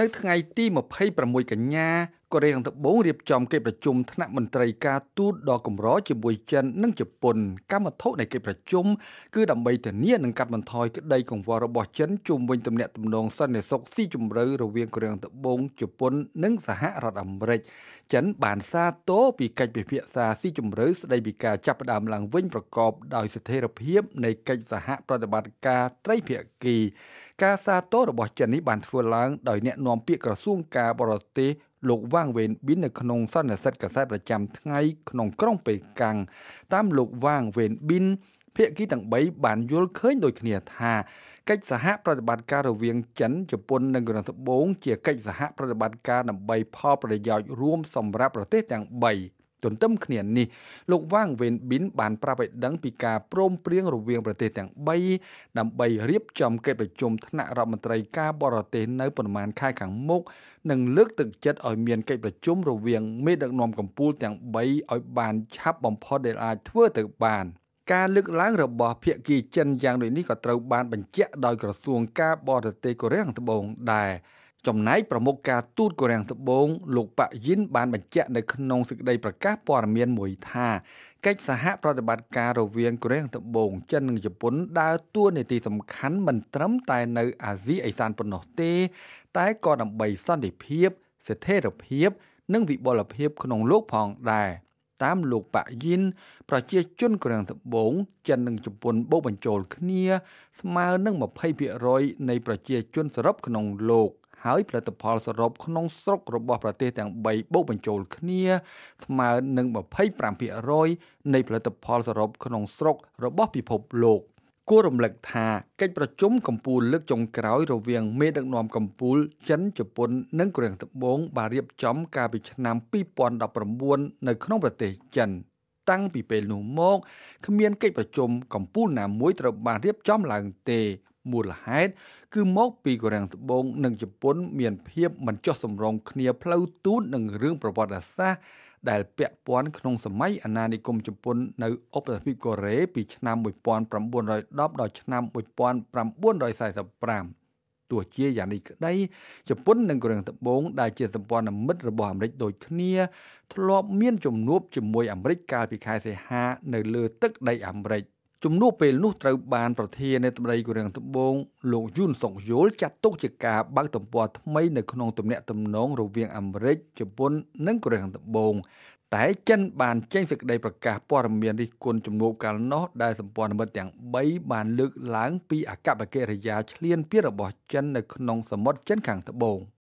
នៅថ្ងៃទី26កញ្ញាកូរ៉េខាងត្បូងរៀបចំកិច្ចប្រជុំថ្នាក់មន្ត្រីការទូតដ៏កម្រជាមួយចិននិងជប៉ុនកម្មវត្ថុនៃកិច្ចប្រជុំគឺដើម្បីធានានិងកាត់បន្ថយក្តីកង្វល់របស់ចិនជុំវិញទំនាក់ទំនងសន្តិសុខស៊ីជម្រៅរវាងកូរ៉េខាងត្បូងជប៉ុននិងសហរដ្ឋអាមេរិកចិនបានសារទោពីកិច្ចពិភាក្សាស៊ីជម្រៅស្តីពីការចាប់ផ្ដើមឡើងវិញប្រកបដោយស្ថិរភាព នៃកិច្ចសហប្រតិបត្តិការត្រីភាគីការសាទររបស់ចិននេះបានធ្វើឡើងដោយអ្នកនាំពាក្យក្រសួងការបរទេសលោកវ៉ាងវេនប៊ិននៅក្នុងសន្និសីទកាសែតប្រចាំថ្ងៃក្នុងក្រុងប៉េកាំងតាមលោកវ៉ាងវេនប៊ិនភាគីទាំង3បានយល់ឃើញដូចគ្នាថាកិច្ចសហប្រតិបត្តិការរវាងចិនជប៉ុននិងកូរ៉េត្បូងជាកិច្ចសហប្រតិបត្តិការដើម្បីផលប្រយោជន៍រួមសម្រាប់ប្រទេសទាំង3ទន្ទឹមគ្នានេះលោកវ៉ាងវេនប៊ិនបានប្រាប់ឲ្យដឹងពីការព្រមព្រៀងរវាងប្រទេសទាំង3ដើម្បីរៀបចំកិច្ចប្រជុំថ្នាក់រដ្ឋមន្ត្រីការបរទេសនៅប្រមាណខែខាងមុខនិងលើកទឹកចិត្តឲ្យមានកិច្ចប្រជុំរវាង មេដឹកនាំកម្ពុជាទាំង3ឲ្យបានឆាប់បំផុតដែលអាចធ្វើទៅបាន។ការលើកឡើងរបស់ភាគីចិនយ៉ាង ដូចនេះក៏ត្រូវបានបញ្ជាក់ដោយក្រសួង ការបរទេសកូរ៉េខាងត្បូងដែរចំណែកប្រមុខការទូតកូរ៉េត្បូងលោកប៉ាយិនបានបញ្ជាក់នៅក្នុងសេចក្តីប្រកាសព័ត៌មានមួយថាកិច្ចសហប្រតិបត្តិការរវាងកូរ៉េត្បូងចិននិងជប៉ុន ដើរតួនាទីសំខាន់មិនត្រឹមតែនៅអាស៊ីអេសានប៉ុណ្ណោះទេ តែក៏ដើម្បីសន្តិភាពស្ថិរភាព និងវិបលភាពក្នុងលោកផងដែរ។តាមលោកប៉ាយិនប្រជាជនកូរ៉េត្បូងចិននិងជប៉ុនបូកបញ្ចូលគ្នាស្មើនឹង20%នៃប្រជាជនសរុបក្នុងលោកហើយផលិតផលសរុបក្នុងស្រុករបស់ប្រទេសទាំង3បូកបញ្ចូលគ្នា ស្មើនឹង25%នៃផលិតផលសរុបក្នុងស្រុក របស់ពិភពលោក។គួររំលឹកថាកិច្ចប្រជុំកម្ពុជាលើកចុងក្រោយរវាងមេដឹកនាំកម្ពុជាចិនជប៉ុននិងកូរ៉េត្បូងបានរៀបចំកាលពីឆ្នាំ2019នៅក្នុងប្រទេសចិន តាំងពីពេលនោះមកគ្មានកិច្ចប្រជុំកម្ពុជាណាមួយត្រូវបានរៀបចំឡើងទេមូលហេតុគឺមកពីកូរ៉េត្បូងនិងជប៉ុនមានភាពមិនចុះសម្រុងគ្នាផ្លូវទូតនិងរឿងប្រវត្តិសាស្ត្រដែលពាក់ព័ន្ធក្នុងសម័យអាណានិគមជប៉ុននៅឧបទ្វីបកូរ៉េពីឆ្នាំ1910ដល់ឆ្នាំ1945ទោះជាយ៉ាងនេះក្តីជប៉ុននិងកូរ៉េត្បូងដែលជាសម្ព័ន្ធមិត្តរបស់អាមេរិកដូចគ្នា ធ្លាប់មានជំនួបជាមួយអាមេរិកកាលពីខែសីហានៅលើទឹកដីអាមេរិក។ជំនួបពេលនោះត្រូវបានប្រធានាធិបតីកូរ៉េត្បូងលោកយួនសុកយល់ចាត់ទុកជាការបើកទំព័រថ្មីនៅក្នុងទំនាក់ទំនងរវាងអាមេរិកជប៉ុននិងកូរ៉េត្បូងតែចិនបានចេញសេចក្តីប្រកាសព័ត៌មានរិះគន់ជំនួបកាលនោះដែលសម្ព័ន្ធមិត្តទាំង3បានលើកឡើងពីអកប្បកិរិយាឈ្លានពានរបស់ចិននៅក្នុងសមុទ្រចិនខាងត្បូង។